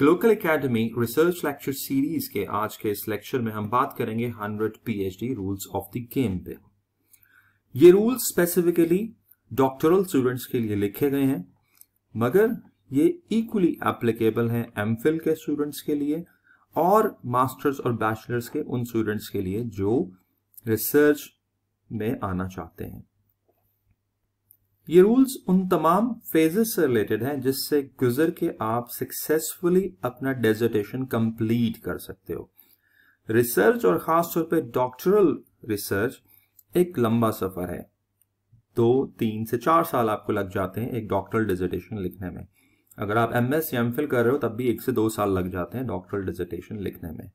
Glocal Academy research lecture series के आज के इस लेक्चर में हम बात करेंगे 100 PhD rules of the game पे ये रूल्स स्पेसिफिकली डॉक्टरल स्टूडेंट्स के लिए लिखे गए हैं मगर ये इक्वली एप्लीकेबल हैं एमफिल के स्टूडेंट्स के लिए और मास्टर्स और बैचलर्स के उन स्टूडेंट्स के लिए जो रिसर्च में आना चाहते हैं ये रूल्स उन तमाम फेजेस से रिलेटेड हैं जिससे गुजर के आप सक्सेसफुली अपना डेजर्टेशन कंप्लीट कर सकते हो रिसर्च और खास तौर पे डॉक्टरल रिसर्च एक लंबा सफर है दो तीन से चार साल आपको लग जाते हैं एक डॉक्टरल डिजर्टेशन लिखने में अगर आप एम एस या एम कर रहे हो तब भी एक से दो साल लग जाते हैं डॉक्टरल डिजर्टेशन लिखने में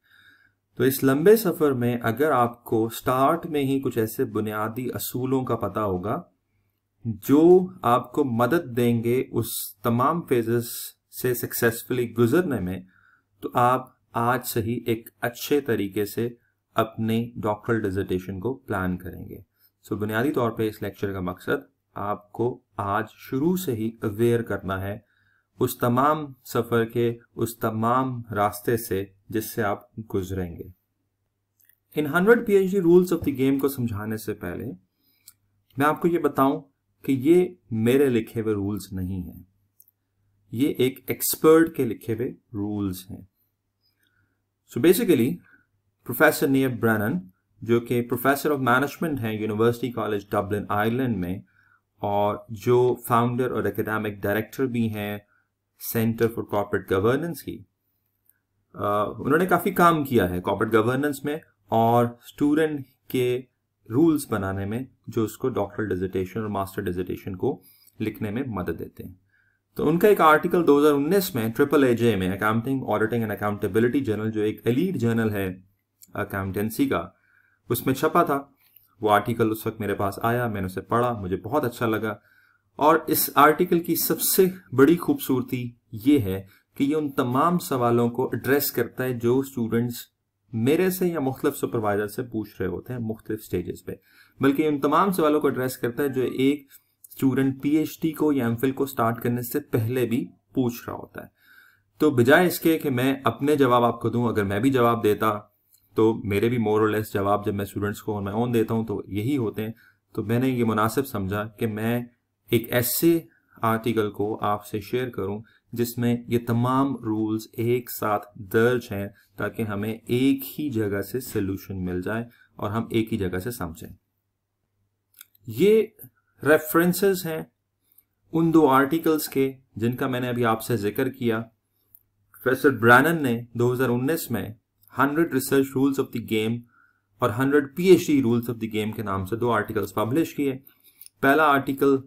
तो इस लंबे सफर में अगर आपको स्टार्ट में ही कुछ ऐसे बुनियादी असूलों का पता होगा जो आपको मदद देंगे उस तमाम फेजेस से सक्सेसफुली गुजरने में तो आप आज से ही एक अच्छे तरीके से अपने डॉक्टरल डिजर्टेशन को प्लान करेंगे सो so, बुनियादी तौर पे इस लेक्चर का मकसद आपको आज शुरू से ही अवेयर करना है उस तमाम सफ़र के उस तमाम रास्ते से जिससे आप गुजरेंगे इन hundred P H D rules of the game को समझाने से पहले मैं आपको ये बताऊं कि ये मेरे लिखे हुए रूल्स नहीं हैं ये एक एक्सपर्ट के लिखे हुए रूल्स हैं so basically professor Niamh Brennan जो कि प्रोफेसर ऑफ मैनेजमेंट हैं यूनिवर्सिटी कॉलेज डब्लिन आयरलैंड में और जो फाउंडर और एकेडमिक डायरेक्टर भी हैं सेंटर फॉर कॉर्पोरेट गवर्नेंस की uh, उन्होंने काफ़ी काम किया है कॉर्पोरेट गवर्नेंस में और स्टूडेंट के रूल्स बनाने में जो उसको डॉक्टर डिजिटेशन और मास्टर डिजिटेशन को लिखने में मदद देते हैं तो उनका एक आर्टिकल 2019 में ट्रिपल एजे में accounting auditing and accountability journal जो एक एलीड जर्नल है अकाउंटेंसी का उसमें छपा था वो आर्टिकल उस वक्त मेरे पास आया मैंने उसे पढ़ा मुझे बहुत अच्छा लगा और इस आर्टिकल की सबसे बड़ी खूबसूरती ये है कि ये उन तमाम सवालों को एड्रेस करता है जो स्टूडेंट्स मेरे से या मुख्तफ सुपरवाइजर से पूछ रहे होते हैं मुख्तफ स्टेजेस पे बल्कि उन तमाम सवालों को एड्रेस करता है जो एक स्टूडेंट पीएचडी को या एम को स्टार्ट करने से पहले भी पूछ रहा होता है तो बजाय इसके कि मैं अपने जवाब आपको दूं अगर मैं भी जवाब देता तो मेरे भी मोर और लेस जवाब जब मैं स्टूडेंट्स को मैं ऑन देता हूं तो यही होते हैं तो मैंने ये मुनासिब समझा कि मैं एक ऐसे आर्टिकल को आपसे शेयर करूं जिसमें ये तमाम रूल्स एक साथ दर्ज हैं ताकि हमें एक ही जगह से सोल्यूशन मिल जाए और हम एक ही जगह से समझें ये रेफरेंसेस हैं उन दो आर्टिकल्स के जिनका मैंने अभी आपसे जिक्र किया प्रोफेसर ब्रैनन ने 2019 में 100 research rules of the game और 100 PhD rules of the game के नाम से दो आर्टिकल्स पब्लिश किए पहला आर्टिकल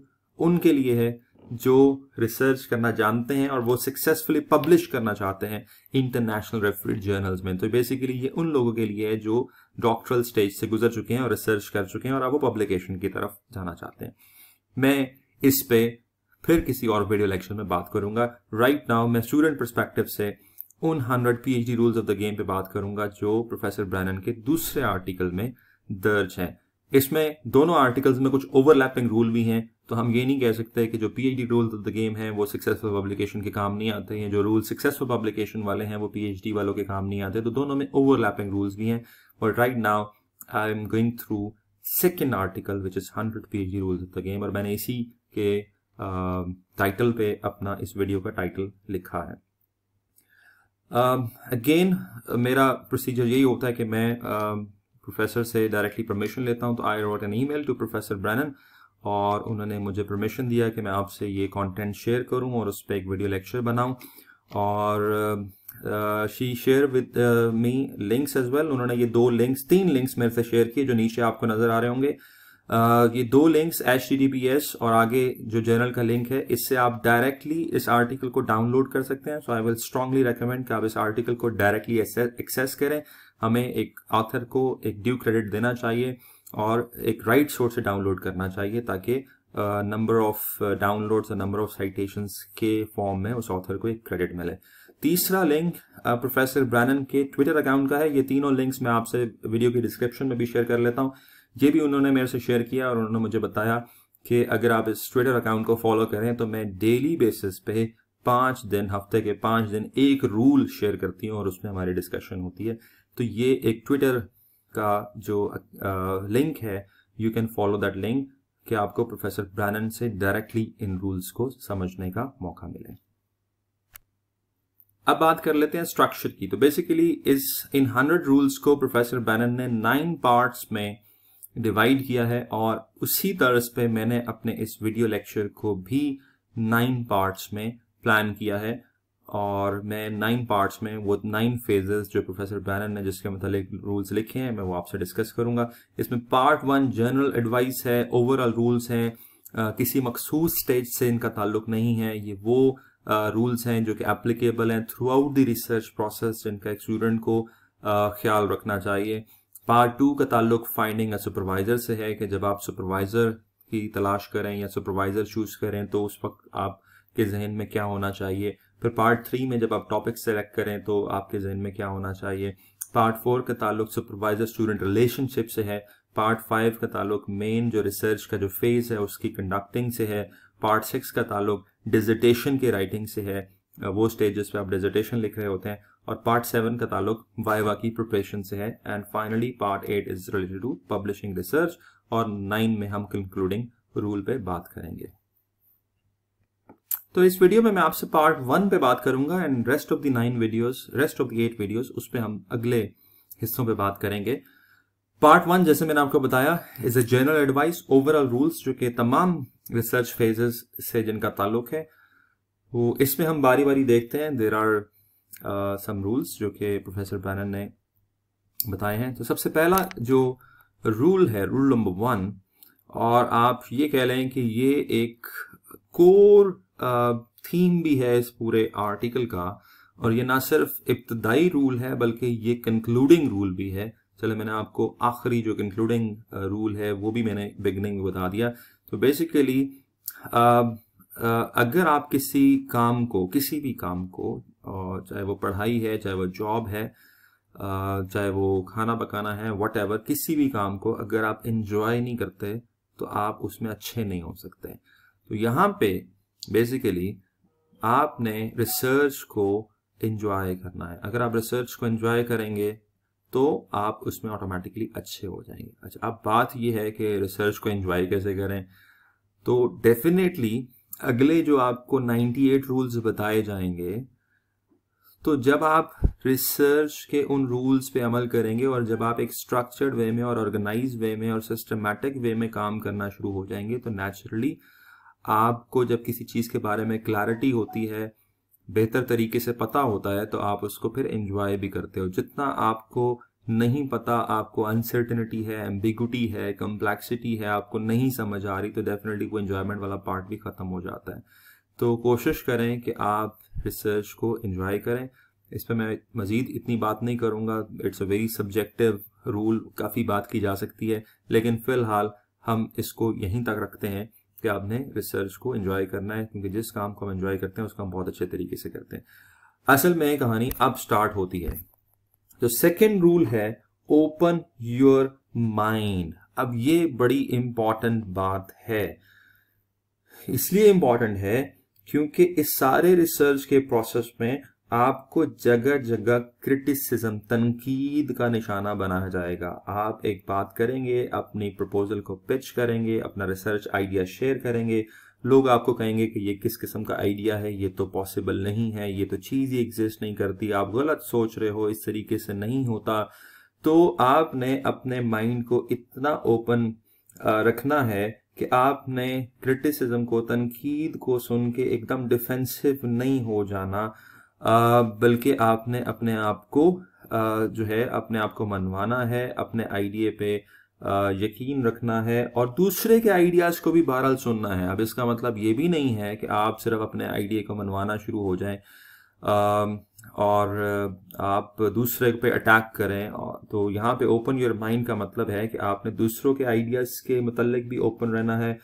उनके लिए है जो रिसर्च करना जानते हैं और वो सक्सेसफुली पब्लिश करना चाहते हैं इंटरनेशनल रेफरेड जर्नल्स में तो बेसिकली ये उन लोगों के लिए है जो डॉक्टरल स्टेज से गुजर चुके हैं और रिसर्च कर चुके हैं और अब वो पब्लिकेशन की तरफ जाना चाहते हैं मैं इस पे फिर किसी और वीडियो लेक्चर में बात करूंगा राइट नाउ मैं स्टूडेंट परस्पेक्टिव से उन hundred P H rules of the game पे बात करूंगा जो प्रोफेसर ब्रैनन के दूसरे आर्टिकल में दर्ज हैं इसमें दोनों आर्टिकल्स में कुछ ओवरलैपिंग रूल भी हैं तो हम ये नहीं कह सकते कि जो PhD rules of the game है वो सक्सेसफुल पब्लिकेशन के काम नहीं आते हैं जो रूल सक्सेसफुल पब्लिकेशन वाले हैं वो पीएचडी वालों के काम नहीं आते तो दोनों में ओवरलैपिंग रूल्स भी हैं और right now I am going through second article which is hundred P H D rules of the game और मैंने इसी के टाइटल पे अपना इस वीडियो का टाइटल लिखा है अगेन uh, मेरा प्रोसीजर यही होता है कि मैं प्रोफेसर uh, से डायरेक्टली परमिशन लेता हूँ तो I wrote an email to professor Brennan और उन्होंने मुझे परमिशन दिया कि मैं आपसे ये कंटेंट शेयर करूं और उस पर एक वीडियो लेक्चर बनाऊं और she share with me links as well उन्होंने ये दो लिंक्स तीन लिंक्स मेरे से शेयर किए जो नीचे आपको नजर आ रहे होंगे uh, ये दो लिंक्स एच एस और आगे जो जर्नल का लिंक है इससे आप डायरेक्टली इस आर्टिकल को डाउनलोड कर सकते हैं so I will strongly recommend कि आप इस आर्टिकल को डायरेक्टली एक्सेस करें हमें एक ऑथर को एक ड्यू क्रेडिट देना चाहिए और एक राइट right सोर्स से डाउनलोड करना चाहिए ताकि नंबर ऑफ डाउनलोड्स और नंबर ऑफ साइटेशन के फॉर्म में उस ऑथर को एक क्रेडिट मिले तीसरा लिंक प्रोफेसर ब्रैनन के ट्विटर अकाउंट का है ये तीनों लिंक्स मैं आपसे वीडियो के डिस्क्रिप्शन में भी शेयर कर लेता हूँ ये भी उन्होंने मेरे से शेयर किया और उन्होंने मुझे बताया कि अगर आप इस ट्विटर अकाउंट को फॉलो करें तो मैं डेली बेसिस पे पाँच दिन हफ्ते के पाँच दिन एक रूल शेयर करती हूँ और उसमें हमारी डिस्कशन होती है तो ये एक ट्विटर का जो लिंक है you can follow that link कि आपको प्रोफेसर ब्रैनन से डायरेक्टली इन रूल्स को समझने का मौका मिले अब बात कर लेते हैं स्ट्रक्चर की तो बेसिकली इस इन हंड्रेड रूल्स को प्रोफेसर बैनन ने नाइन पार्ट्स में डिवाइड किया है और उसी तर्ज पे मैंने अपने इस वीडियो लेक्चर को भी नाइन पार्ट्स में प्लान किया है और मैं नाइन पार्ट्स में वो नाइन फेजेस जो प्रोफेसर बैनन ने जिसके मतलब रूल्स लिखे हैं मैं वो आपसे डिस्कस करूंगा इसमें पार्ट वन जनरल एडवाइस है ओवरऑल रूल्स हैं किसी मखसूस स्टेज से इनका ताल्लुक नहीं है ये वो रूल्स हैं जो कि एप्लीकेबल हैं throughout the research process जिनका एक स्टूडेंट को ख्याल रखना चाहिए पार्ट टू का ताल्लुक फाइंडिंग या सुपरवाइजर से है कि जब आप सुपरवाइजर की तलाश करें या सुपरवाइजर चूज करें तो उस वक्त आप के जहन में क्या होना चाहिए फिर पार्ट थ्री में जब आप टॉपिक सेलेक्ट करें तो आपके जहन में क्या होना चाहिए पार्ट फोर का ताल्लुक सुपरवाइजर स्टूडेंट रिलेशनशिप से है पार्ट फाइव का ताल्लुक मेन जो रिसर्च का जो फेज है उसकी कंडक्टिंग से है पार्ट सिक्स का ताल्लुक डिजिटेशन के राइटिंग से है वो स्टेजेस पे आप डिजिटेशन लिख रहे होते हैं और पार्ट सेवन का ताल्लुक वाइवा की प्रिपरेशन से है and finally part eight is related to publishing research और नाइन में हम कंक्लूडिंग रूल पे बात करेंगे तो इस वीडियो में मैं आपसे पार्ट वन पे बात करूंगा and rest of the nine videos rest of the eight videos उस पर हम अगले हिस्सों पे बात करेंगे पार्ट वन जैसे मैंने आपको बताया is a general advice overall rules जो कि तमाम रिसर्च फेजेस से जिनका ताल्लुक है वो इसमें हम बारी बारी देखते हैं देर आर सम रूल्स जो कि प्रोफेसर बैनन ने बताए हैं तो सबसे पहला जो रूल है रूल नंबर वन और आप ये कह लें कि ये एक कोर थीम भी है इस पूरे आर्टिकल का और ये ना सिर्फ इब्तदाई रूल है बल्कि ये कंक्लूडिंग रूल भी है चलो मैंने आपको आखिरी जो कंक्लूडिंग रूल है वो भी मैंने बिगनिंग में बता दिया तो बेसिकली अगर आप किसी काम को किसी भी काम को और चाहे वो पढ़ाई है चाहे वो जॉब है चाहे वो खाना पकाना है वट किसी भी काम को अगर आप इंजॉय नहीं करते तो आप उसमें अच्छे नहीं हो सकते तो यहाँ पे बेसिकली आपने रिसर्च को इन्जॉय करना है अगर आप रिसर्च को इन्जॉय करेंगे तो आप उसमें ऑटोमेटिकली अच्छे हो जाएंगे अच्छा अब बात यह है कि रिसर्च को इन्जॉय कैसे करें तो डेफिनेटली अगले जो आपको 98 रूल्स बताए जाएंगे तो जब आप रिसर्च के उन रूल्स पे अमल करेंगे और जब आप एक स्ट्रक्चर्ड वे में और ऑर्गेनाइज वे में और सिस्टमेटिक वे में काम करना शुरू हो जाएंगे तो नेचुरली आपको जब किसी चीज़ के बारे में क्लैरिटी होती है बेहतर तरीके से पता होता है तो आप उसको फिर इंजॉय भी करते हो जितना आपको नहीं पता आपको अनसर्टनिटी है एम्बिगुटी है कम्प्लेक्सिटी है आपको नहीं समझ आ रही तो डेफिनेटली वो इन्जॉयमेंट वाला पार्ट भी ख़त्म हो जाता है तो कोशिश करें कि आप रिसर्च को इन्जॉय करें इस पर मैं मज़ीद इतनी बात नहीं करूँगा it's a very subjective rule काफ़ी बात की जा सकती है लेकिन फ़िलहाल हम इसको यहीं तक रखते हैं कि आपने रिसर्च को एंजॉय करना है क्योंकि जिस काम को हम एंजॉय करते हैं उसको हम बहुत अच्छे तरीके से करते हैं असल में कहानी अब स्टार्ट होती है जो सेकेंड रूल है ओपन योर माइंड अब ये बड़ी इंपॉर्टेंट बात है इसलिए इंपॉर्टेंट है क्योंकि इस सारे रिसर्च के प्रोसेस में आपको जगह जगह क्रिटिसिज्म तनकीद का निशाना बनाया जाएगा आप एक बात करेंगे अपनी प्रपोजल को पिच करेंगे अपना रिसर्च आइडिया शेयर करेंगे लोग आपको कहेंगे कि ये किस किस्म का आइडिया है ये तो पॉसिबल नहीं है ये तो चीज़ ही एग्जिस्ट नहीं करती आप गलत सोच रहे हो इस तरीके से नहीं होता तो आपने अपने माइंड को इतना ओपन रखना है कि आपने क्रिटिसिज्म को तनकीद को सुन के एकदम डिफेंसिव नहीं हो जाना बल्कि आपने अपने आप को जो है अपने आप को मनवाना है अपने आइडिया पे यकीन रखना है और दूसरे के आइडियाज़ को भी बहरहाल सुनना है अब इसका मतलब ये भी नहीं है कि आप सिर्फ अपने आइडिया को मनवाना शुरू हो जाएं और आप दूसरे पे अटैक करें तो यहाँ पे ओपन योर माइंड का मतलब है कि आपने दूसरों के आइडियाज़ के मतलब भी ओपन रहना है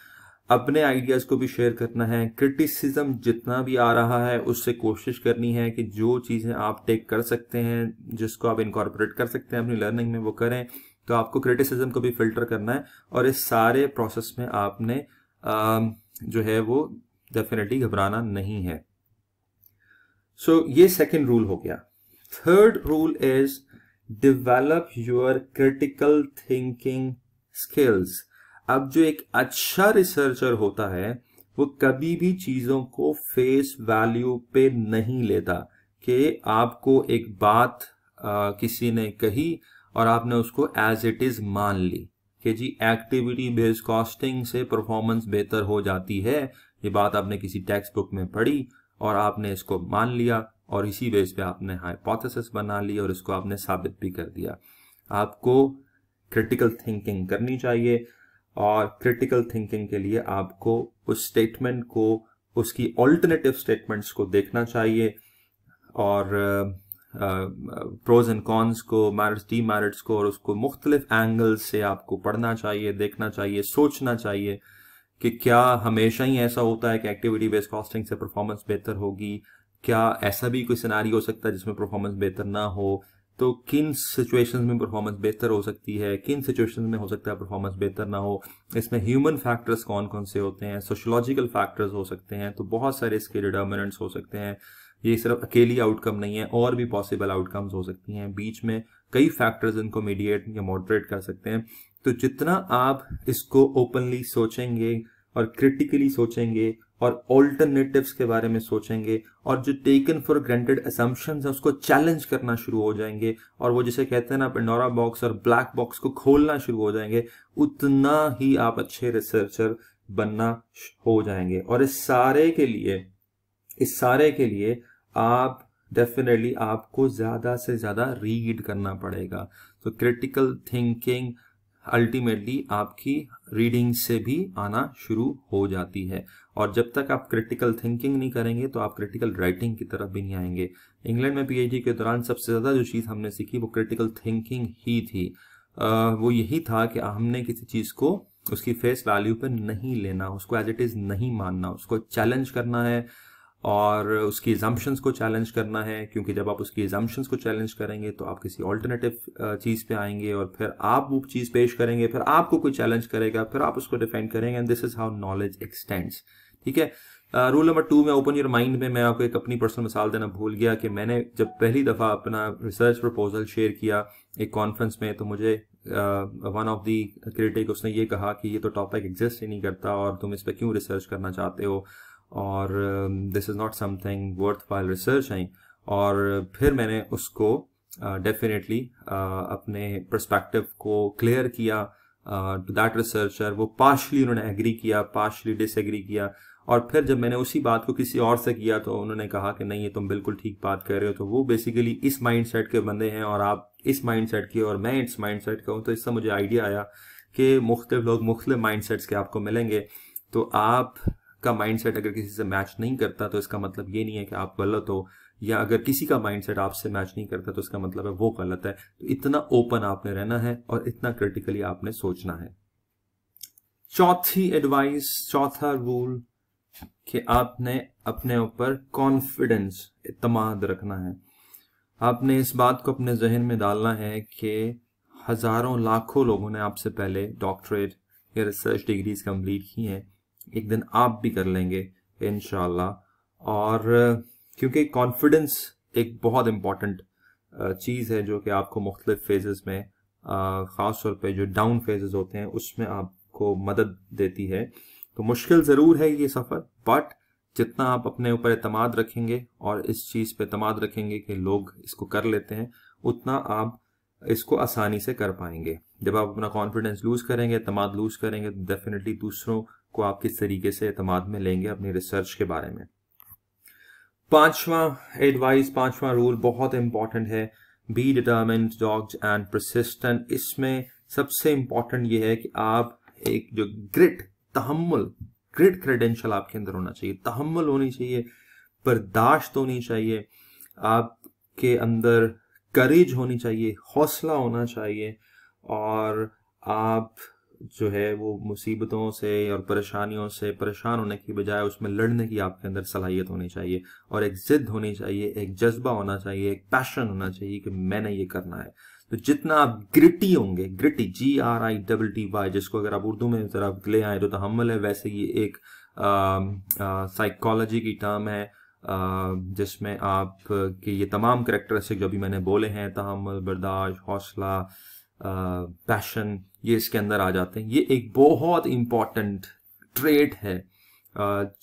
अपने आइडियाज़ को भी शेयर करना है क्रिटिसिज्म जितना भी आ रहा है उससे कोशिश करनी है कि जो चीज़ें आप टेक कर सकते हैं जिसको आप इनकॉर्पोरेट कर सकते हैं अपनी लर्निंग में वो करें तो आपको क्रिटिसिज्म को भी फिल्टर करना है और इस सारे प्रोसेस में आपने जो है वो डेफिनेटली घबराना नहीं है सो so, ये सेकेंड रूल हो गया third rule is develop your critical thinking skills अब जो एक अच्छा रिसर्चर होता है वो कभी भी चीजों को फेस वैल्यू पे नहीं लेता कि आपको एक बात आ, किसी ने कही और आपने उसको एज इट इज मान ली कि जी एक्टिविटी बेस्ड कॉस्टिंग से परफॉर्मेंस बेहतर हो जाती है ये बात आपने किसी टेक्स्ट बुक में पढ़ी और आपने इसको मान लिया और इसी बेस पे आपने हाइपोथेसिस बना ली और इसको आपने साबित भी कर दिया आपको क्रिटिकल थिंकिंग करनी चाहिए और क्रिटिकल थिंकिंग के लिए आपको उस स्टेटमेंट को उसकी ऑल्टरनेटिव स्टेटमेंट्स को देखना चाहिए और प्रोज एंड कॉन्स को मैरिट्स डी मैरिट्स को और उसको मुख्तलिफ एंगल से आपको पढ़ना चाहिए देखना चाहिए सोचना चाहिए कि क्या हमेशा ही ऐसा होता है कि एक्टिविटी बेस्ड कॉस्टिंग से परफॉर्मेंस बेहतर होगी क्या ऐसा भी कोई सिनारी हो सकता है जिसमें परफॉर्मेंस बेहतर ना हो तो किन सिचुएशन में परफॉर्मेंस बेहतर हो सकती है किन सिचुएशन में हो सकता है परफॉर्मेंस बेहतर ना हो इसमें ह्यूमन फैक्टर्स कौन कौन से होते हैं सोशोलॉजिकल फैक्टर्स हो सकते हैं तो बहुत सारे इसके डिटर्मिनेंट्स हो सकते हैं ये सिर्फ अकेली आउटकम नहीं है और भी पॉसिबल आउटकम्स हो सकती हैं बीच में कई फैक्टर्स इनको मीडिएट या मॉडरेट कर सकते हैं तो जितना आप इसको ओपनली सोचेंगे और क्रिटिकली सोचेंगे और ऑल्टरनेटिव्स के बारे में सोचेंगे और जो टेकन फॉर ग्रांटेड असम्पन है उसको चैलेंज करना शुरू हो जाएंगे और वो जिसे कहते हैं ना पेंडोरा बॉक्स और ब्लैक बॉक्स को खोलना शुरू हो जाएंगे उतना ही आप अच्छे रिसर्चर बनना हो जाएंगे और इस सारे के लिए इस सारे के लिए आप डेफिनेटली आपको ज्यादा से ज्यादा रीड करना पड़ेगा तो क्रिटिकल थिंकिंग अल्टीमेटली आपकी रीडिंग से भी आना शुरू हो जाती है और जब तक आप क्रिटिकल थिंकिंग नहीं करेंगे तो आप क्रिटिकल राइटिंग की तरफ भी नहीं आएंगे इंग्लैंड में पीएचडी के दौरान सबसे ज़्यादा जो चीज़ हमने सीखी वो क्रिटिकल थिंकिंग ही थी आ, वो यही था कि हमने किसी चीज़ को उसकी फेस वैल्यू पर नहीं लेना उसको एज इट इज़ नहीं मानना उसको चैलेंज करना है और उसकी एजम्पन्स को चैलेंज करना है क्योंकि जब आप उसकी एजम्पन्स को चैलेंज करेंगे तो आप किसी ऑल्टरनेटिव चीज़ पे आएंगे और फिर आप वो चीज़ पेश करेंगे फिर आपको कोई चैलेंज करेगा फिर आप उसको डिफेंड करेंगे and this is how knowledge extends ठीक है रूल नंबर टू में ओपन योर माइंड में मैं आपको एक अपनी पर्सनल मिसाल देना भूल गया कि मैंने जब पहली दफ़ा अपना रिसर्च प्रपोजल शेयर किया एक कॉन्फ्रेंस में तो मुझे वन ऑफ दी क्रिटिक उसने ये कहा कि ये तो टॉपिक एग्जिस्ट ही नहीं करता और तुम इस पर क्यों रिसर्च करना चाहते हो और this is not something worthwhile I और फिर मैंने उसको डेफिनेटली uh, uh, अपने प्रस्पेक्टिव को क्लियर किया टू दैट रिसर्चर वो पार्शली उन्होंने एग्री किया पार्शली डिसएग्री किया और फिर जब मैंने उसी बात को किसी और से किया तो उन्होंने कहा कि नहीं ये तुम बिल्कुल ठीक बात कर रहे हो तो वो बेसिकली इस माइंडसेट के बंदे हैं और आप इस माइंडसेट के और मैं इस माइंडसेट का हूँ तो इससे मुझे आइडिया आया कि मुख्तलिफ लोग मुख्तलिफ सेट्स के आपको मिलेंगे तो आप का माइंडसेट अगर किसी से मैच नहीं करता तो इसका मतलब ये नहीं है कि आप गलत हो या अगर किसी का माइंडसेट आपसे मैच नहीं करता तो इसका मतलब है वो गलत है तो इतना ओपन आपने रहना है और इतना क्रिटिकली आपने सोचना है चौथी एडवाइस चौथा रूल कि आपने अपने ऊपर कॉन्फिडेंस इतमाद रखना है आपने इस बात को अपने जहन में डालना है कि हजारों लाखों लोगों ने आपसे पहले डॉक्टरेट या रिसर्च डिग्रीज कंप्लीट की हैं एक दिन आप भी कर लेंगे इन और क्योंकि कॉन्फिडेंस एक बहुत इम्पॉर्टेंट चीज़ है जो कि आपको मुख्तलिफ फेजेस में ख़ास तौर पे जो डाउन फेजेस होते हैं उसमें आपको मदद देती है तो मुश्किल ज़रूर है ये सफ़र बट जितना आप अपने ऊपर अतमाद रखेंगे और इस चीज़ पे अतमाद रखेंगे कि लोग इसको कर लेते हैं उतना आप इसको आसानी से कर पाएंगे जब आप अपना कॉन्फिडेंस लूज़ करेंगे अतमाद लूज़ करेंगे तो डेफिनेटली दूसरों को आप किस तरीके से अतमाद में लेंगे अपनी रिसर्च के बारे में पांचवा एडवाइस पांचवा रूल बहुत इंपॉर्टेंट है be determined dogged and persistent इसमें सबसे इंपॉर्टेंट ये है कि आप एक जो ग्रिट तहमुल ग्रिट क्रेडेंशियल आपके अंदर होना चाहिए तहमुल होनी चाहिए बर्दाश्त होनी चाहिए आपके अंदर करेज होनी चाहिए हौसला होना चाहिए और आप जो है वो मुसीबतों से और परेशानियों से परेशान होने की बजाय उसमें लड़ने की आपके अंदर सलाहियत होनी चाहिए और एक ज़िद होनी चाहिए एक जज्बा होना चाहिए एक पैशन होना चाहिए कि मैंने ये करना है तो जितना आप ग्रिटी होंगे gritty G R I double T Y जिसको अगर आप उर्दू में जरा ले आए तो तहमल है वैसे ये एक साइकोलॉजी की टर्म है जिसमें आप के ये तमाम करेक्टरिस्टिक जो भी मैंने बोले हैं तहमल बर्दाश्त हौसला पैशन ये इसके अंदर आ जाते हैं ये एक बहुत इम्पॉर्टेंट ट्रेट है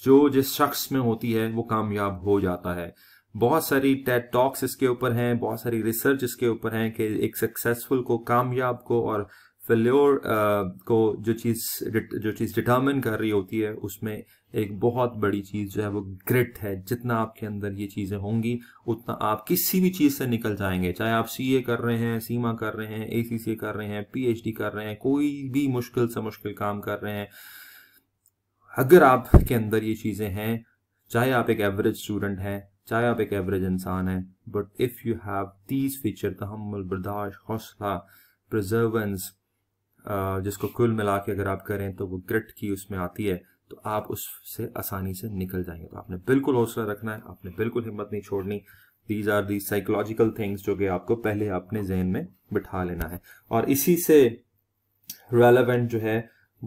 जो जिस शख्स में होती है वो कामयाब हो जाता है बहुत सारी टेट टॉक्स इसके ऊपर हैं बहुत सारी रिसर्च इसके ऊपर हैं कि एक सक्सेसफुल को कामयाब को और फेल्योर uh, को जो चीज़ जो चीज़ डिटर्मिन कर रही होती है उसमें एक बहुत बड़ी चीज़ जो है वो ग्रिट है जितना आपके अंदर ये चीज़ें होंगी उतना आप किसी भी चीज़ से निकल जाएंगे चाहे आप सीए कर रहे हैं सीमा कर रहे हैं एसीसीए कर रहे हैं पीएचडी कर रहे हैं कोई भी मुश्किल से मुश्किल काम कर रहे हैं अगर आपके अंदर ये चीज़ें हैं चाहे आप एक एवरेज स्टूडेंट हैं चाहे आप एक एवरेज इंसान हैं but if you have these feature तहमल बर्दाश्त हौसला प्रजर्वेंस जिसको कुल मिला के अगर आप करें तो वो ग्रिट की उसमें आती है तो आप उससे आसानी से निकल जाएंगे तो आपने बिल्कुल हौसला रखना है आपने बिल्कुल हिम्मत नहीं छोड़नी these are the psychological things जो कि आपको पहले अपने जहन में बिठा लेना है और इसी से रेलेवेंट जो है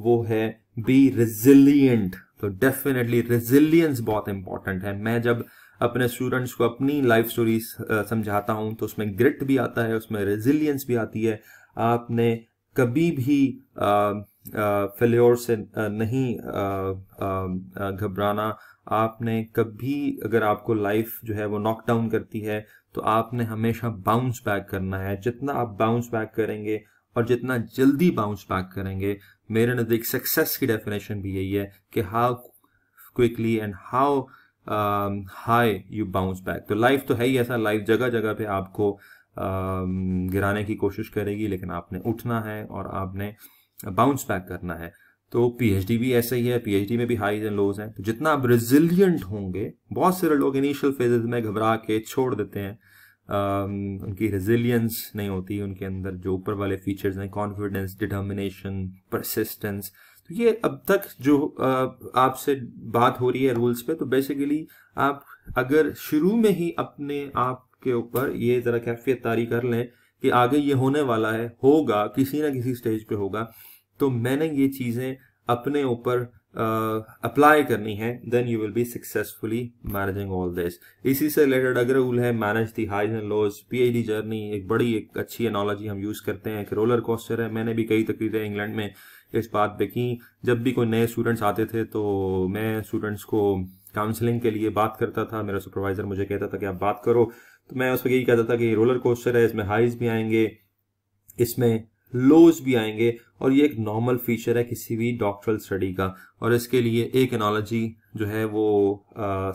वो है बी रेजिलियंट तो डेफिनेटली रेजिलियंस बहुत इंपॉर्टेंट है मैं जब अपने स्टूडेंट्स को अपनी लाइफ स्टोरी समझाता हूं तो उसमें ग्रिट भी आता है उसमें रेजिलियंस भी आती है आपने कभी भी फेल्योर से नहीं घबराना आपने कभी अगर आपको लाइफ जो है वो नॉक डाउन करती है तो आपने हमेशा बाउंस बैक करना है जितना आप बाउंस बैक करेंगे और जितना जल्दी बाउंस बैक करेंगे मेरे नज़दीक सक्सेस की डेफिनेशन भी यही है कि how quickly and how high you bounce back तो लाइफ तो है ही ऐसा लाइफ जगह जगह पे आपको गिराने की कोशिश करेगी लेकिन आपने उठना है और आपने बाउंस बैक करना है तो पीएचडी भी ऐसा ही है पीएचडी में भी हाईज एंड लोज हैं तो जितना आप रेजिलियंट होंगे बहुत सारे लोग इनिशियल फेजेस में घबरा के छोड़ देते हैं Um, उनकी रेजिलियंस नहीं होती उनके अंदर जो ऊपर वाले फीचर्स हैं कॉन्फिडेंस डिटर्मिनेशन परसिस्टेंस तो ये अब तक जो आपसे बात हो रही है रूल्स पे तो बेसिकली आप अगर शुरू में ही अपने आप के ऊपर ये ज़रा कैफियत तारी कर लें कि आगे ये होने वाला है होगा किसी ना किसी स्टेज पे होगा तो मैंने ये चीज़ें अपने ऊपर अप्लाई करनी है then you will be successfully managing all this इसी से रिलेटेड अगर रूल है manage the highs and lows PhD journey एक बड़ी एक अच्छी एनोलॉजी हम यूज़ करते हैं कि रोलर कॉस्टर है मैंने भी कई तकरीरें इंग्लैंड में इस बात पे की जब भी कोई नए स्टूडेंट्स आते थे तो मैं स्टूडेंट्स को काउंसलिंग के लिए बात करता था मेरा सुपरवाइज़र मुझे कहता था कि आप बात करो तो मैं उस पर यही कहता था कि रोलर कोस्टर है इसमें हाइज भी आएंगे इसमें लोज भी आएंगे और ये एक नॉर्मल फीचर है किसी भी डॉक्टरल स्टडी का और इसके लिए एक एनोलॉजी जो है वो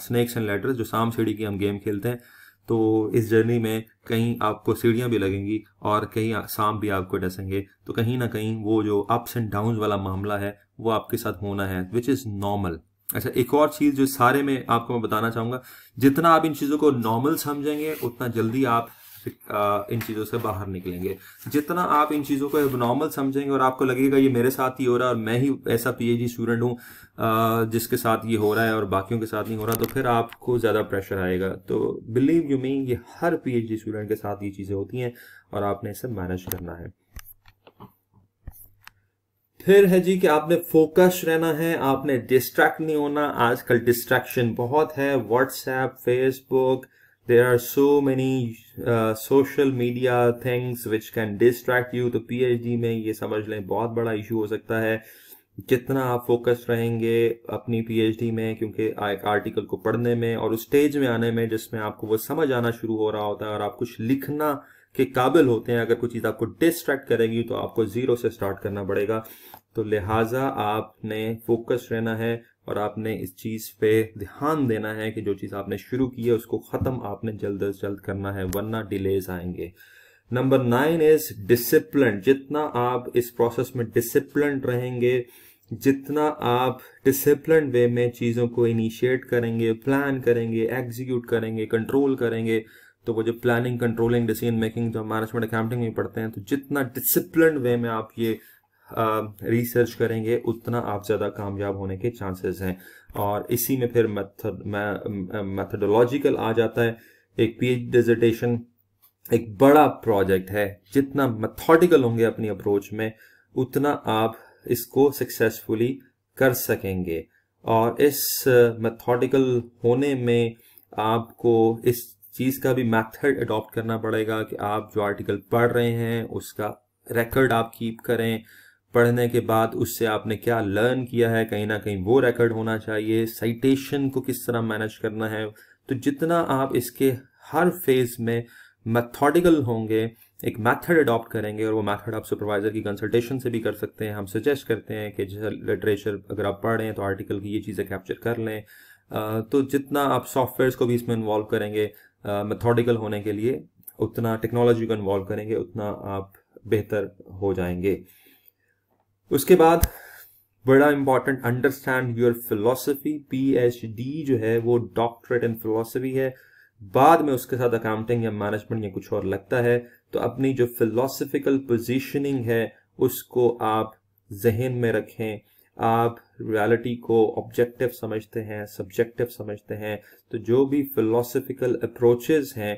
स्नैक्स एंड लेटर्स जो शाम सीढ़ी की हम गेम खेलते हैं तो इस जर्नी में कहीं आपको सीढ़ियाँ भी लगेंगी और कहीं सांप भी आपको डसेंगे तो कहीं ना कहीं वो जो अप्स एंड डाउन वाला मामला है वो आपके साथ होना है विच इज़ नॉर्मल अच्छा एक और चीज जो सारे में आपको मैं बताना चाहूंगा जितना आप इन चीजों को नॉर्मल समझेंगे उतना जल्दी आप इन चीज़ों से बाहर निकलेंगे जितना आप इन चीज़ों को नॉर्मल समझेंगे और आपको लगेगा ये मेरे साथ ही हो रहा है और मैं ही ऐसा पीएचडी स्टूडेंट हूँ जिसके साथ ये हो रहा है और बाकियों के साथ नहीं हो रहा तो फिर आपको ज़्यादा प्रेशर आएगा तो बिलीव यू मीन ये हर पीएचडी स्टूडेंट के साथ ये चीज़ें होती हैं और आपने इसे मैनेज करना है फिर है जी कि आपने फोकस रहना है आपने डिस्ट्रैक्ट नहीं होना आजकल डिस्ट्रैक्शन बहुत है WhatsApp Facebook there are so many social media things which can distract you तो पी में ये समझ लें बहुत बड़ा इशू हो सकता है जितना आप फोकस रहेंगे अपनी पीएचडी में क्योंकि एक आर्टिकल को पढ़ने में और उस स्टेज में आने में जिसमें आपको वो समझ आना शुरू हो रहा होता है और आप कुछ लिखना के काबिल होते हैं अगर कोई चीज़ आपको डिस्ट्रैक्ट करेगी तो आपको ज़ीरो से स्टार्ट करना पड़ेगा तो लिहाजा आपने फोकस रहना है और आपने इस चीज़ पे ध्यान देना है कि जो चीज़ आपने शुरू की है उसको ख़त्म आपने जल्द अज जल्द करना है वरना डिलेज आएंगे नंबर नाइन इज डिसिप्लिन जितना आप इस प्रोसेस में डिसिप्लिन रहेंगे जितना आप डिसिप्लिन वे में चीज़ों को इनिशिएट करेंगे प्लान करेंगे एग्जीक्यूट करेंगे कंट्रोल करेंगे तो वो जो प्लानिंग कंट्रोलिंग डिसीजन मेकिंग जो मैनेजमेंट अकाउंटिंग में पढ़ते हैं तो जितना डिसिप्लिन वे में आप ये रिसर्च करेंगे उतना आप ज़्यादा कामयाब होने के चांसेस हैं और इसी में फिर मेथड मैथडोलॉजिकल आ जाता है एक पीएच डिजिटेशन एक बड़ा प्रोजेक्ट है जितना मेथोडिकल होंगे अपनी अप्रोच में उतना आप इसको सक्सेसफुली कर सकेंगे और इस मेथोडिकल होने में आपको इस चीज़ का भी मेथड अडॉप्ट करना पड़ेगा कि आप जो आर्टिकल पढ़ रहे हैं उसका रिकॉर्ड आप कीप करें पढ़ने के बाद उससे आपने क्या लर्न किया है कहीं ना कहीं वो रिकॉर्ड होना चाहिए साइटेशन को किस तरह मैनेज करना है तो जितना आप इसके हर फेज में मैथोडिकल होंगे एक मेथड अडॉप्ट करेंगे और वो मेथड आप सुपरवाइजर की कंसल्टेशन से भी कर सकते हैं हम सजेस्ट करते हैं कि जैसे लिटरेचर अगर आप पढ़ रहे हैं तो आर्टिकल की ये चीज़ें कैप्चर कर लें तो जितना आप सॉफ्टवेयर्स को भी इसमें इन्वॉल्व करेंगे मेथोडिकल होने के लिए उतना टेक्नोलॉजी को इन्वॉल्व करेंगे उतना आप बेहतर हो जाएंगे उसके बाद बड़ा important understand your philosophy PhD जो है वो डॉक्टरेट इन फिलोसफी है बाद में उसके साथ अकाउंटिंग या मैनेजमेंट या कुछ और लगता है तो अपनी जो फिलोसफिकल पोजीशनिंग है उसको आप जहन में रखें आप रियलिटी को ऑब्जेक्टिव समझते हैं सब्जेक्टिव समझते हैं तो जो भी फिलोसफिकल अप्रोचेज हैं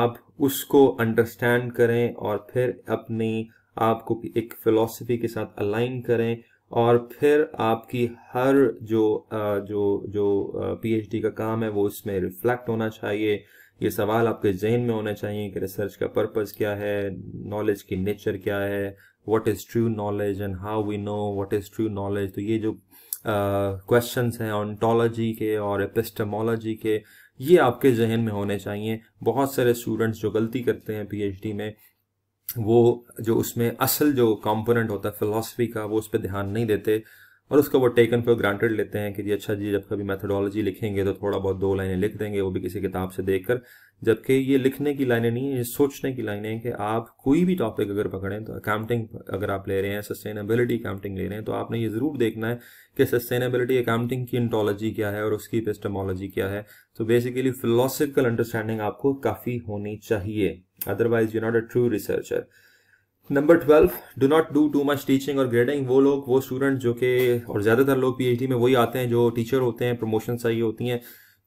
आप उसको अंडरस्टैंड करें और फिर अपनी आपको एक फिलॉसफी के साथ अलाइन करें और फिर आपकी हर जो जो जो पीएचडी का काम है वो इसमें रिफ्लेक्ट होना चाहिए ये सवाल आपके जहन में होने चाहिए कि रिसर्च का पर्पस क्या है नॉलेज की नेचर क्या है what is true knowledge and how we know what is true knowledge तो ये जो क्वेश्चन uh, हैं ऑनटोलॉजी के और एपिस्टमोलॉजी के ये आपके जहन में होने चाहिए बहुत सारे स्टूडेंट्स जो गलती करते हैं पीएचडी में वो जो उसमें असल जो कंपोनेंट होता है फिलासफी का वो उस पर ध्यान नहीं देते और उसका वो टेकन फॉर ग्रांटेड लेते हैं कि जी अच्छा जी जब कभी मैथडोलॉजी लिखेंगे तो थोड़ा बहुत दो लाइनें लिख देंगे वो भी किसी किताब से देखकर जबकि ये लिखने की लाइनें नहीं है ये सोचने की लाइनें हैं कि आप कोई भी टॉपिक अगर पकड़ें तो अकाउंटिंग अगर आप ले रहे हैं सस्टेनेबिलिटी अकाउंटिंग ले रहे हैं तो आपने ये ज़रूर देखना है कि सस्टेनेबिलिटी अकाउंटिंग की इंटोलॉजी क्या है और उसकी पेस्टमोलॉजी क्या है तो बेसिकली फिलोसफिकल अंडरस्टैंडिंग आपको काफ़ी होनी चाहिए otherwise you not a true researcher number twelve do not do too much teaching और ग्रेडिंग वो लोग वो स्टूडेंट जो कि और ज़्यादातर लोग पीएचडी में वही आते हैं जो टीचर होते हैं प्रमोशन चाहिए होती हैं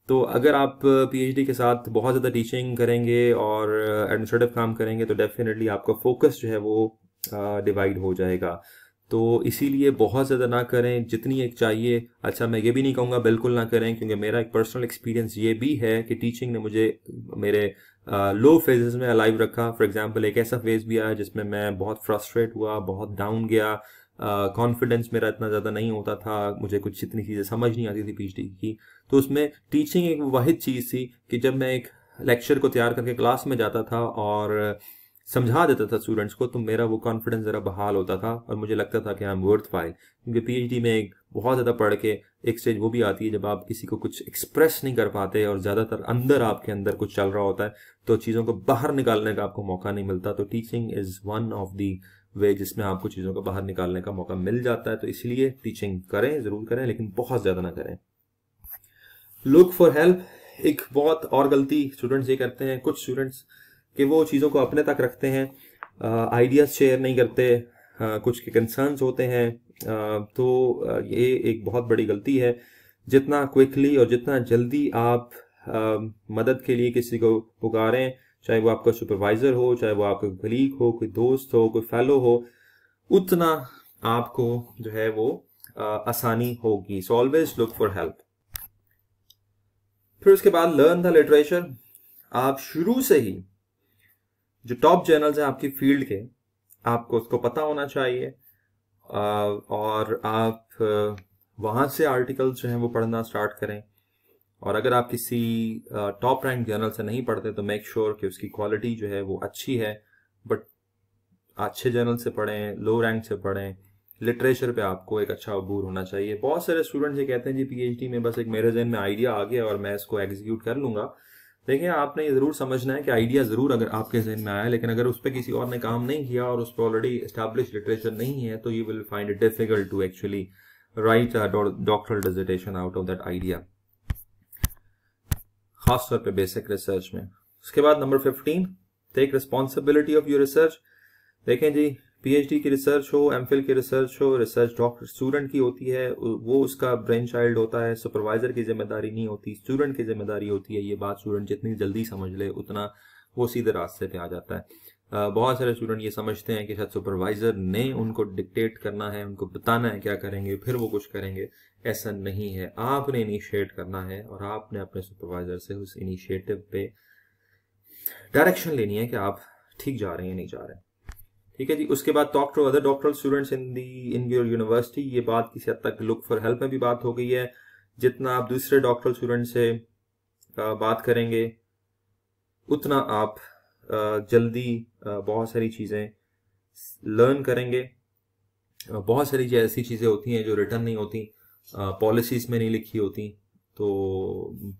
तो अगर आप पीएचडी के साथ बहुत ज़्यादा टीचिंग करेंगे और एडमिनिस्ट्रेटिव काम करेंगे तो डेफिनेटली आपका फोकस जो है वो डिवाइड हो जाएगा तो इसीलिए बहुत ज़्यादा ना करें जितनी एक चाहिए अच्छा मैं ये भी नहीं कहूँगा बिल्कुल ना करें क्योंकि मेरा एक पर्सनल एक्सपीरियंस ये भी है कि टीचिंग ने मुझे मेरे लो फेजेस में अलाइव रखा फॉर एग्जाम्पल एक ऐसा फेज भी आया जिसमें मैं बहुत फ्रस्ट्रेट हुआ बहुत डाउन गया कॉन्फिडेंस uh, मेरा इतना ज़्यादा नहीं होता था मुझे कुछ इतनी चीज़ें समझ नहीं आती थी पीएचडी की तो उसमें टीचिंग एक वाद चीज़ थी कि जब मैं एक लेक्चर को तैयार करके क्लास में जाता था और uh, समझा देता था स्टूडेंट्स को तो मेरा वो कॉन्फिडेंस ज़रा बहाल होता था और मुझे लगता था कि आई एम वर्थ फाइल क्योंकि पीएचडी में एक बहुत ज़्यादा पढ़ के एक स्टेज वो भी आती है जब आप किसी को कुछ एक्सप्रेस नहीं कर पाते और ज़्यादातर अंदर आपके अंदर कुछ चल रहा होता है तो चीज़ों को बाहर निकालने का आपको मौका नहीं मिलता तो teaching is one of the way जिसमें आपको चीज़ों को बाहर निकालने का मौका मिल जाता है तो इसलिए टीचिंग करें ज़रूर करें लेकिन बहुत ज़्यादा ना करें लुक फॉर हेल्प एक बहुत और गलती स्टूडेंट्स ये करते हैं कुछ स्टूडेंट्स कि वो चीज़ों को अपने तक रखते हैं आइडियाज़ शेयर नहीं करते आ, कुछ के कंसर्न्स होते हैं आ, तो ये एक बहुत बड़ी गलती है जितना क्विकली और जितना जल्दी आप मदद के लिए किसी को पुकारें चाहे वो आपका सुपरवाइज़र हो चाहे वो आपका कलीग हो कोई दोस्त हो कोई फेलो हो उतना आपको जो है वो आसानी होगी so always look for help फिर उसके बाद लर्न द लिटरेचर आप शुरू से ही जो टॉप जर्नल्स हैं आपकी फील्ड के आपको उसको पता होना चाहिए और आप वहाँ से आर्टिकल्स जो हैं वो पढ़ना स्टार्ट करें और अगर आप किसी टॉप रैंक जर्नल से नहीं पढ़ते तो मेक श्योर sure कि उसकी क्वालिटी जो है वो अच्छी है बट अच्छे जर्नल से पढ़ें लो रैंक से पढ़ें लिटरेचर पे आपको एक अच्छा अबूर होना चाहिए बहुत सारे स्टूडेंट्स ये कहते हैं जी पीएचडी में बस एक मेरे जहन में आइडिया आ गया और मैं इसको एग्जीक्यूट कर लूँगा देखिए आपने ये ज़रूर समझना है कि आइडिया ज़रूर अगर आपके जहन में आया लेकिन अगर उस पर किसी और ने काम नहीं किया और उस पर ऑलरेडी स्टैब्लिश लिटरेचर नहीं है तो you will find it difficult to actually write doctoral dissertation out of that idea खासतौर पर बेसिक रिसर्च में उसके बाद number fifteen take responsibility of your research देखें जी पीएचडी की रिसर्च हो एम की रिसर्च हो रिसर्च डॉक्टर स्टूडेंट की होती है वो उसका ब्रेन चाइल्ड होता है सुपरवाइजर की जिम्मेदारी नहीं होती स्टूडेंट की जिम्मेदारी होती है ये बात स्टूडेंट जितनी जल्दी समझ ले उतना वो सीधे रास्ते पे आ जाता है बहुत सारे स्टूडेंट ये समझते हैं कि शायद सुपरवाइजर ने उनको डिक्टेट करना है उनको बताना है क्या करेंगे फिर वो कुछ करेंगे ऐसा नहीं है आपने इनिशिएट करना है और आपने अपने सुपरवाइजर से उस इनिशिएटिव पे डायरेक्शन लेनी है कि आप ठीक जा रहे हैं नहीं जा रहे हैं ठीक है जी उसके बाद talk to other doctor students in the in your university ये बात किसी हद तक लुक फॉर हेल्प में भी बात हो गई है जितना आप दूसरे डॉक्टर स्टूडेंट से बात करेंगे उतना आप जल्दी बहुत सारी चीज़ें लर्न करेंगे बहुत सारी ऐसी चीज़ें होती हैं जो रिटर्न नहीं होती पॉलिसीज़ में नहीं लिखी होती तो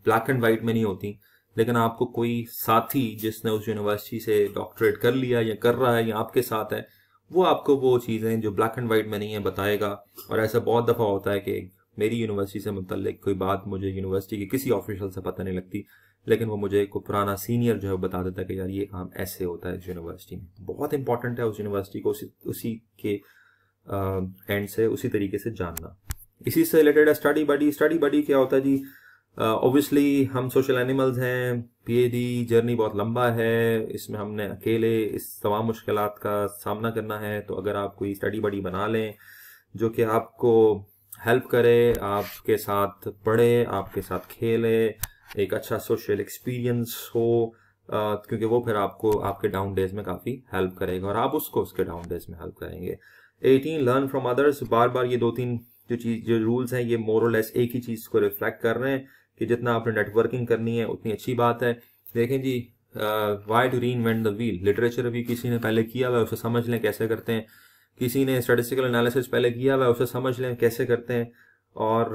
ब्लैक एंड व्हाइट में नहीं होती लेकिन आपको कोई साथी जिसने उस यूनिवर्सिटी से डॉक्टरेट कर लिया या कर रहा है या आपके साथ है वो आपको वो चीज़ें जो ब्लैक एंड वाइट में नहीं है बताएगा और ऐसा बहुत दफ़ा होता है कि मेरी यूनिवर्सिटी से मुतलिक कोई बात मुझे यूनिवर्सिटी के किसी ऑफिशियल से पता नहीं लगती लेकिन वो मुझे को पुराना सीनियर जो है बता देता है कि यार ये काम ऐसे होता है इस यूनिवर्सिटी में बहुत इंपॉर्टेंट है उस यूनिवर्सिटी को उसी उसी के एंड से उसी तरीके से जानना इसी से रिलेटेड है स्टडी बॉडी स्टडी बॉडी क्या होता है जी ऑब्वियसली uh, हम सोशल एनिमल्स हैं पीएडी जर्नी बहुत लंबा है इसमें हमने अकेले इस तमाम मुश्किल का सामना करना है तो अगर आप कोई स्टडी बडी बना लें जो कि आपको हेल्प करे आपके साथ पढ़े आपके साथ खेले एक अच्छा सोशल एक्सपीरियंस हो Uh, क्योंकि वो फिर आपको आपके डाउन डेज में काफ़ी हेल्प करेगा और आप उसको उसके डाउन डेज में हेल्प करेंगे एटीन लर्न फ्रॉम अदर्स बार बार ये दो तीन जो चीज़ जो रूल्स हैं ये मोरलेस एक ही चीज़ को रिफ्लेक्ट कर रहे हैं कि जितना आपने नेटवर्किंग करनी है उतनी अच्छी बात है देखें जी why to reinvent the wheel literature अभी किसी ने पहले किया हुआ है उसे समझ लें कैसे करते हैं किसी ने स्टेटिस्टिकल एनालिसिस पहले किया हुआ है उसे समझ लें कैसे करते हैं और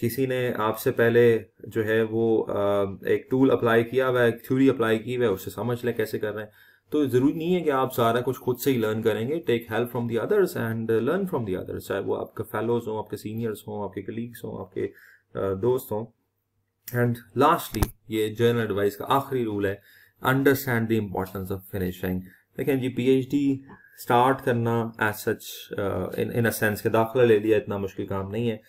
किसी ने आपसे पहले जो है वो एक टूल अप्लाई किया हुआ है थ्यूरी अप्लाई की हुआ है उसे समझ लें कैसे कर रहे हैं तो ज़रूरी नहीं है कि आप सारा कुछ खुद से ही लर्न करेंगे take help from the others and learn from the others चाहे वो आपके फेलोज हों आपके सीनियर्स हों आपके कलीग्स हों आपके दोस्त हों एंड लास्टली ये जर्नल एडवाइस का आखिरी रूल है understand the importance of finishing देखें जी डी स्टार्ट करना as such in a sense के दाखिला ले लिया इतना मुश्किल काम नहीं है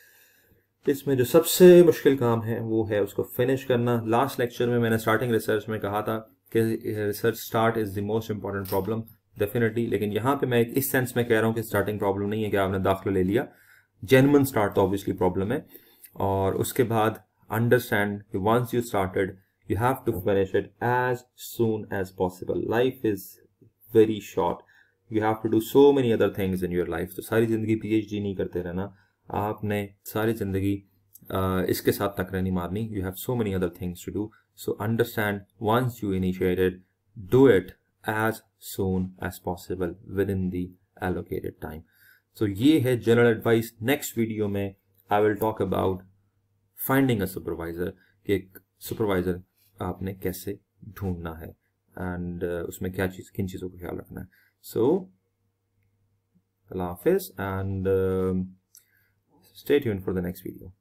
इसमें जो सबसे मुश्किल काम है वो है उसको फिनिश करना लास्ट लेक्चर में मैंने स्टार्टिंग रिसर्च में कहा था कि research start is the most important problem definitely लेकिन यहाँ पे मैं इस सेंस में कह रहा हूँ कि स्टार्टिंग प्रॉब्लम नहीं है कि आपने दाखिला ले लिया जेनमन स्टार्ट तो ऑब्वियसली प्रॉब्लम है और उसके बाद understand once you started you have to finish it as soon as possible life is very short you have to do so many other things in your life so sari zindagi phd nahi karte rehna aapne sari zindagi uh, iske saath takra nahi you have so many other things to do so understand once you initiated, do it as soon as possible within the allocated time so ye hai general advice next video mein i will talk about finding a supervisor कि एक supervisor आपने कैसे ढूंढना है and uh, उसमें क्या चीज़ किन चीज़ों का ख्याल रखना है सो अल्लाह हाफिज एंड स्टे यून फॉर द नेक्स्ट वीडियो